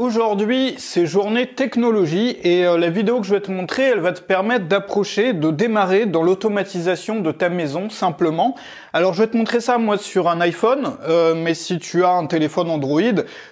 Aujourd'hui, c'est journée technologie et euh, la vidéo que je vais te montrer, elle va te permettre d'approcher, de démarrer dans l'automatisation de ta maison simplement. Alors je vais te montrer ça moi sur un iPhone, euh, mais si tu as un téléphone Android,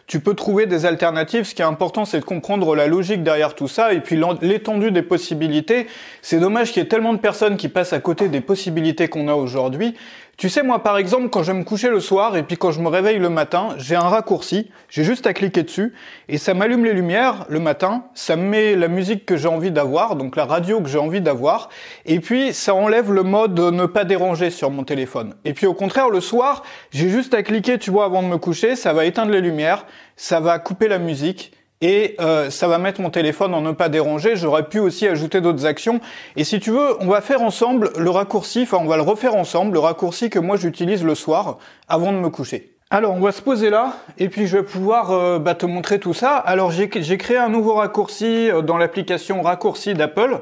tu peux trouver des alternatives. Ce qui est important, c'est de comprendre la logique derrière tout ça et puis l'étendue des possibilités. C'est dommage qu'il y ait tellement de personnes qui passent à côté des possibilités qu'on a aujourd'hui. Tu sais, moi, par exemple, quand je vais me coucher le soir et puis quand je me réveille le matin, j'ai un raccourci, j'ai juste à cliquer dessus et ça m'allume les lumières le matin, ça met la musique que j'ai envie d'avoir, donc la radio que j'ai envie d'avoir, et puis ça enlève le mode ne pas déranger sur mon téléphone. Et puis au contraire, le soir, j'ai juste à cliquer, tu vois, avant de me coucher, ça va éteindre les lumières, ça va couper la musique, et euh, ça va mettre mon téléphone en ne pas déranger. J'aurais pu aussi ajouter d'autres actions. Et si tu veux, on va faire ensemble le raccourci, enfin on va le refaire ensemble, le raccourci que moi j'utilise le soir avant de me coucher. Alors on va se poser là et puis je vais pouvoir euh, bah, te montrer tout ça. Alors j'ai créé un nouveau raccourci euh, dans l'application raccourci d'Apple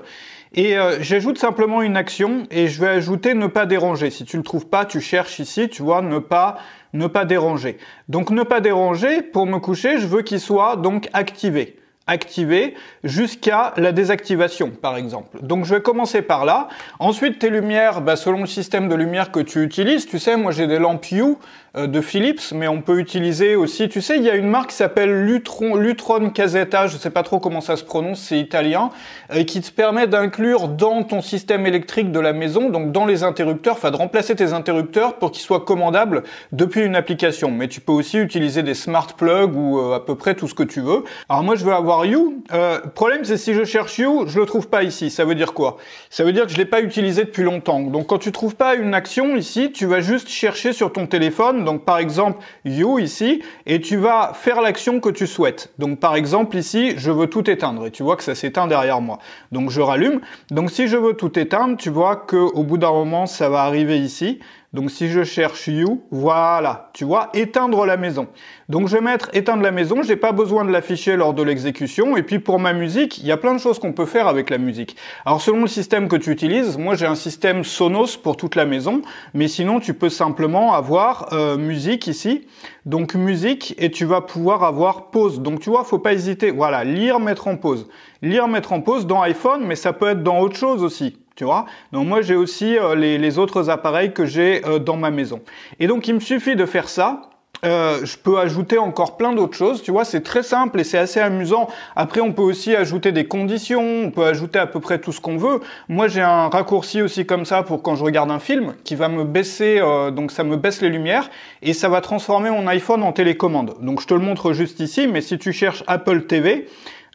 et euh, j'ajoute simplement une action et je vais ajouter ne pas déranger. Si tu ne le trouves pas, tu cherches ici, tu vois, ne pas ne pas déranger. Donc ne pas déranger, pour me coucher, je veux qu'il soit donc activé activé jusqu'à la désactivation par exemple. Donc je vais commencer par là. Ensuite tes lumières, bah, selon le système de lumière que tu utilises, tu sais moi j'ai des lampes U euh, de Philips mais on peut utiliser aussi, tu sais il y a une marque qui s'appelle Lutron, Lutron Casetta, je sais pas trop comment ça se prononce, c'est italien, et euh, qui te permet d'inclure dans ton système électrique de la maison, donc dans les interrupteurs, enfin de remplacer tes interrupteurs pour qu'ils soient commandables depuis une application. Mais tu peux aussi utiliser des smart plugs ou euh, à peu près tout ce que tu veux. Alors moi je veux avoir alors, « you. Euh, problème, c'est si je cherche you, je le trouve pas ici. Ça veut dire quoi Ça veut dire que je l'ai pas utilisé depuis longtemps. Donc quand tu trouves pas une action ici, tu vas juste chercher sur ton téléphone. Donc par exemple you ici, et tu vas faire l'action que tu souhaites. Donc par exemple ici, je veux tout éteindre, et tu vois que ça s'éteint derrière moi. Donc je rallume. Donc si je veux tout éteindre, tu vois que au bout d'un moment, ça va arriver ici. Donc si je cherche you, voilà, tu vois, éteindre la maison. Donc je vais mettre éteindre la maison, Je n'ai pas besoin de l'afficher lors de l'exécution. Et puis pour ma musique, il y a plein de choses qu'on peut faire avec la musique. Alors selon le système que tu utilises, moi j'ai un système Sonos pour toute la maison, mais sinon tu peux simplement avoir euh, musique ici. Donc musique et tu vas pouvoir avoir pause. Donc tu vois, faut pas hésiter. Voilà, lire, mettre en pause. Lire, mettre en pause dans iPhone, mais ça peut être dans autre chose aussi tu vois. Donc moi j'ai aussi euh, les, autres appareils que j'ai euh, dans ma maison. Et donc il me suffit de faire ça. Euh, je peux ajouter encore plein d'autres choses, tu vois, c'est très simple et c'est assez amusant. Après, on peut aussi ajouter des conditions, on peut ajouter à peu près tout ce qu'on veut. Moi, j'ai un raccourci aussi comme ça pour quand je regarde un film qui va me baisser, donc ça me baisse les lumières et ça va transformer mon iPhone en télécommande. Donc, je te le montre juste ici, mais si tu cherches Apple TV,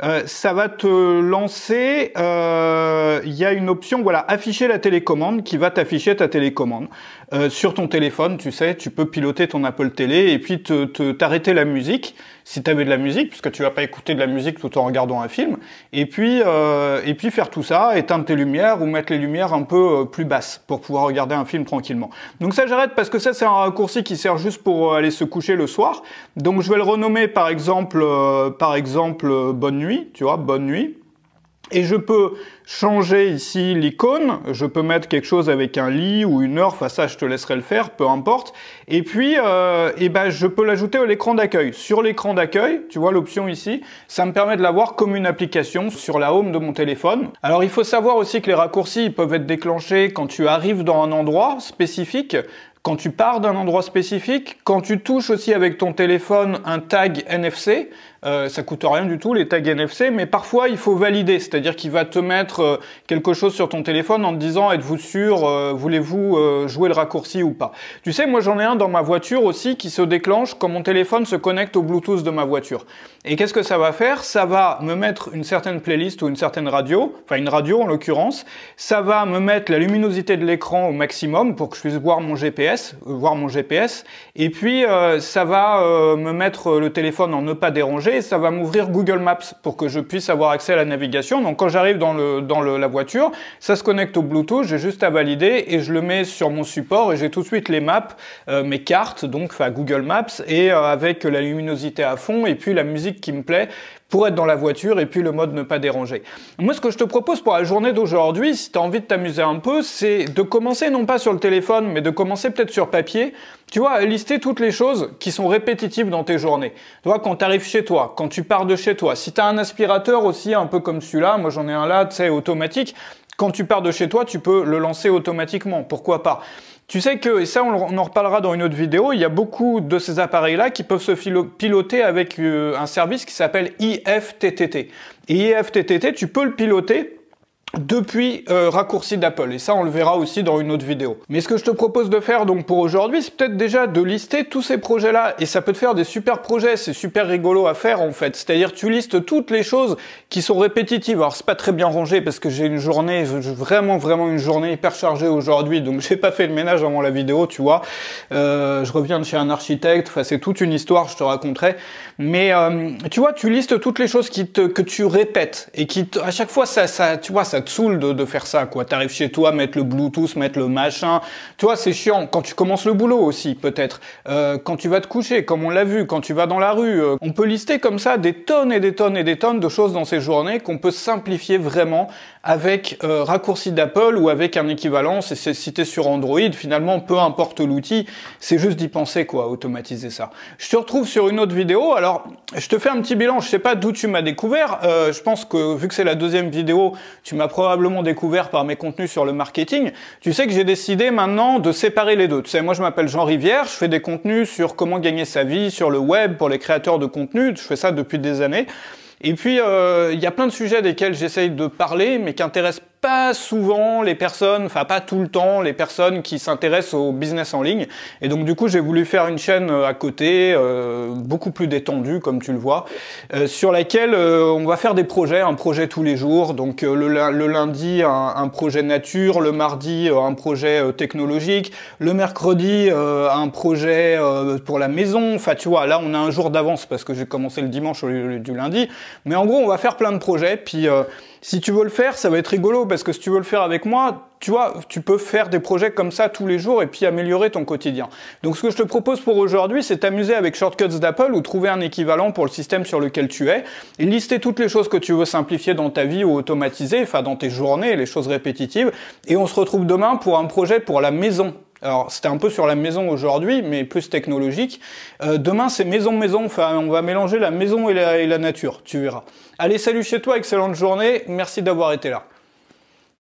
euh, ça va te lancer. Euh, il y a une option, voilà, afficher la télécommande qui va t'afficher ta télécommande euh, sur ton téléphone. Tu sais, tu peux piloter ton Apple Télé et puis te, t'arrêter la musique si tu avais de la musique, puisque tu vas pas écouter de la musique tout en regardant un film. Et puis et puis faire tout ça, éteindre tes lumières ou mettre les lumières un peu plus basses pour pouvoir regarder un film tranquillement. Donc ça j'arrête parce que ça c'est un raccourci qui sert juste pour aller se coucher le soir. Donc je vais le renommer par exemple par exemple bonne nuit tu vois, bonne nuit. Et je peux changer ici l'icône, je peux mettre quelque chose avec un lit ou une heure, enfin ça je te laisserai le faire, peu importe. Et puis, et euh, eh ben, je peux l'ajouter à l'écran d'accueil. Sur l'écran d'accueil, tu vois l'option ici, ça me permet de l'avoir comme une application sur la home de mon téléphone. Alors il faut savoir aussi que les raccourcis peuvent être déclenchés quand tu arrives dans un endroit spécifique quand tu pars d'un endroit spécifique, quand tu touches aussi avec ton téléphone un tag NFC, euh, ça coûte rien du tout les tags NFC, mais parfois il faut valider, c'est-à-dire qu'il va te mettre euh, quelque chose sur ton téléphone en te disant êtes-vous sûr, euh, voulez-vous jouer le raccourci ou pas. Tu sais, moi j'en ai un dans ma voiture aussi qui se déclenche quand mon téléphone se connecte au Bluetooth de ma voiture. Et qu'est-ce que ça va faire Ça va me mettre une certaine playlist ou une certaine radio, enfin une radio en l'occurrence. Ça va me mettre la luminosité de l'écran au maximum pour que je puisse voir mon GPS, voir mon GPS. Et puis ça va me mettre le téléphone en ne pas déranger ça va m'ouvrir Google Maps pour que je puisse avoir accès à la navigation. Donc quand j'arrive dans, le, dans la voiture, ça se connecte au Bluetooth, j'ai juste à valider et je le mets sur mon support et j'ai tout de suite les maps, euh, mes cartes, donc Google Maps, et euh, avec la luminosité à fond et puis la musique qui me plaît pour être dans la voiture et puis le mode ne pas déranger. Moi, ce que je te propose pour la journée d'aujourd'hui, si tu as envie de t'amuser un peu, c'est de commencer non pas sur le téléphone, mais de commencer peut-être sur papier, tu vois, à lister toutes les choses qui sont répétitives dans tes journées. Tu vois, quand tu arrives chez toi, quand tu pars de chez toi, si tu as un aspirateur aussi, un peu comme celui-là, moi j'en ai un là, tu sais, automatique, quand tu pars de chez toi, tu peux le lancer automatiquement. Pourquoi pas tu sais que, et ça on en reparlera dans une autre vidéo, il y a beaucoup de ces appareils-là qui peuvent se piloter avec euh, un service qui s'appelle IFTTT. IFTTT, tu peux le piloter depuis euh, raccourci d'Apple. Et ça, on le verra aussi dans une autre vidéo. Mais ce que je te propose de faire donc pour aujourd'hui, c'est peut-être déjà de lister tous ces projets-là. Et ça peut te faire des super projets, c'est super rigolo à faire en fait. C'est-à-dire tu listes toutes les choses qui sont répétitives. Alors c'est pas très bien rangé parce que j'ai une journée, vraiment vraiment une journée hyper chargée aujourd'hui. Donc j'ai pas fait le ménage avant la vidéo, tu vois. Euh, je reviens de chez un architecte, enfin c'est toute une histoire, je te raconterai. Mais euh, tu vois, tu listes toutes les choses qui te, que tu répètes et qui à chaque fois ça, ça, tu vois, ça te saoule de, faire ça, quoi. T'arrives chez toi, mettre le Bluetooth, mettre le machin. Toi, c'est chiant. Quand tu commences le boulot aussi, peut-être. Euh, quand tu vas te coucher, comme on l'a vu, quand tu vas dans la rue. Euh, on peut lister comme ça des tonnes et des tonnes et des tonnes de choses dans ces journées qu'on peut simplifier vraiment avec euh, raccourci d'Apple ou avec un équivalent. C'est cité sur Android. Finalement, peu importe l'outil, c'est juste d'y penser, quoi, automatiser ça. Je te retrouve sur une autre vidéo. Alors, je te fais un petit bilan. Je sais pas d'où tu m'as découvert. je pense que vu que c'est la deuxième vidéo, tu m'as probablement découvert par mes contenus sur le marketing, tu sais que j'ai décidé maintenant de séparer les deux. Tu sais, moi je m'appelle Jean Rivière, je fais des contenus sur comment gagner sa vie, sur le web, pour les créateurs de contenu, je fais ça depuis des années. Et puis, euh, il y a plein de sujets desquels j'essaye de parler, mais qui intéressent pas souvent les personnes, enfin pas tout le temps, les personnes qui s'intéressent au business en ligne. Et donc du coup, j'ai voulu faire une chaîne euh, à côté, euh, beaucoup plus détendue, comme tu le vois, euh, sur laquelle on va faire des projets, un projet tous les jours. Donc le, lundi, un, projet nature, le mardi, un projet technologique, le mercredi, un projet pour la maison. Enfin, tu vois, là, on a un jour d'avance parce que j'ai commencé le dimanche au lieu du lundi. Mais en gros, on va faire plein de projets, puis... Si tu veux le faire, ça va être rigolo parce que si tu veux le faire avec moi, tu vois, tu peux faire des projets comme ça tous les jours et puis améliorer ton quotidien. Donc ce que je te propose pour aujourd'hui, c'est t'amuser avec Shortcuts d'Apple ou trouver un équivalent pour le système sur lequel tu es, et lister toutes les choses que tu veux simplifier dans ta vie ou automatiser, enfin dans tes journées, les choses répétitives, et on se retrouve demain pour un projet pour la maison. Alors c'était un peu sur la maison aujourd'hui, mais plus technologique. Euh, demain c'est maison-maison, enfin on va mélanger la maison et la, et la nature, tu verras. Allez, salut chez toi, excellente journée, merci d'avoir été là.